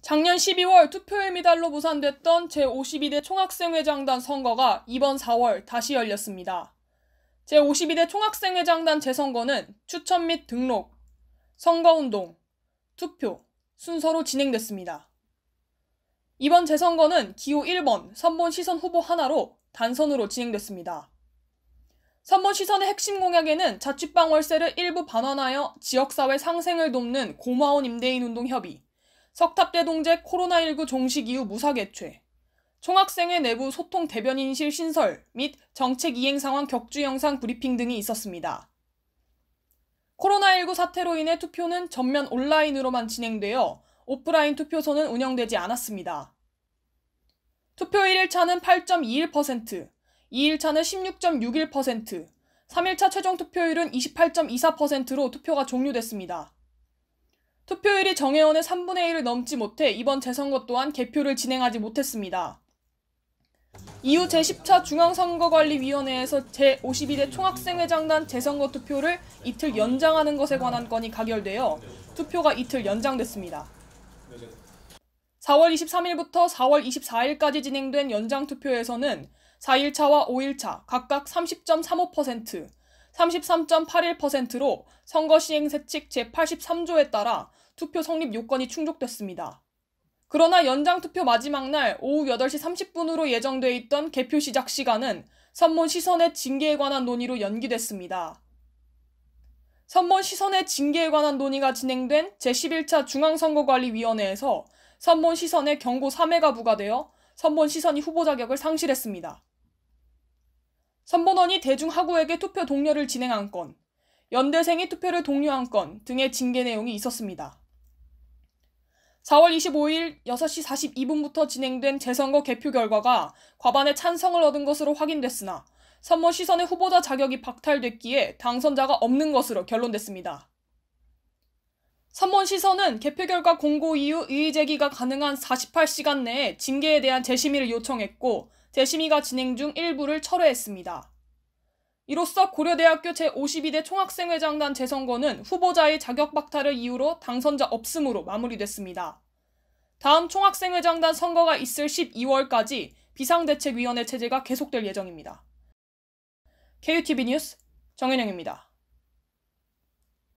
작년 12월 투표의 미달로 무산됐던 제52대 총학생회장단 선거가 이번 4월 다시 열렸습니다. 제52대 총학생회장단 재선거는 추천 및 등록, 선거운동, 투표 순서로 진행됐습니다. 이번 재선거는 기호 1번 선본 시선 후보 하나로 단선으로 진행됐습니다. 선본 시선의 핵심 공약에는 자취방 월세를 일부 반환하여 지역사회 상생을 돕는 고마운 임대인 운동 협의, 석탑대 동제 코로나19 종식 이후 무사 개최, 총학생회 내부 소통 대변인실 신설 및 정책 이행 상황 격주 영상 브리핑 등이 있었습니다. 코로나19 사태로 인해 투표는 전면 온라인으로만 진행되어 오프라인 투표소는 운영되지 않았습니다. 투표 1일차는 8.21%, 2일차는 16.61%, 3일차 최종 투표율은 28.24%로 투표가 종료됐습니다. 투표율이 정혜원의 3분의 1을 넘지 못해 이번 재선거 또한 개표를 진행하지 못했습니다. 이후 제10차 중앙선거관리위원회에서 제52대 총학생회장단 재선거 투표를 이틀 연장하는 것에 관한 건이 가결되어 투표가 이틀 연장됐습니다. 4월 23일부터 4월 24일까지 진행된 연장 투표에서는 4일차와 5일차 각각 30.35%, 33.81%로 선거시행세칙 제83조에 따라 투표 성립 요건이 충족됐습니다. 그러나 연장투표 마지막 날 오후 8시 30분으로 예정돼 있던 개표 시작 시간은 선문 시선의 징계에 관한 논의로 연기됐습니다. 선문 시선의 징계에 관한 논의가 진행된 제11차 중앙선거관리위원회에서 선문 시선의 경고 3회가 부과되어 선문 시선이 후보 자격을 상실했습니다. 삼본원이 대중하구에게 투표 동료를 진행한 건, 연대생이 투표를 독려한 건 등의 징계 내용이 있었습니다. 4월 25일 6시 42분부터 진행된 재선거 개표 결과가 과반의 찬성을 얻은 것으로 확인됐으나 선모 시선의 후보자 자격이 박탈됐기에 당선자가 없는 것으로 결론됐습니다. 선문 시선은 개표 결과 공고 이후 이의 제기가 가능한 48시간 내에 징계에 대한 재심의를 요청했고 재심의가 진행 중 일부를 철회했습니다. 이로써 고려대학교 제52대 총학생회장단 재선거는 후보자의 자격박탈을 이유로 당선자 없음으로 마무리됐습니다. 다음 총학생회장단 선거가 있을 12월까지 비상대책위원회 체제가 계속될 예정입니다. KUTV 뉴스 정현영입니다.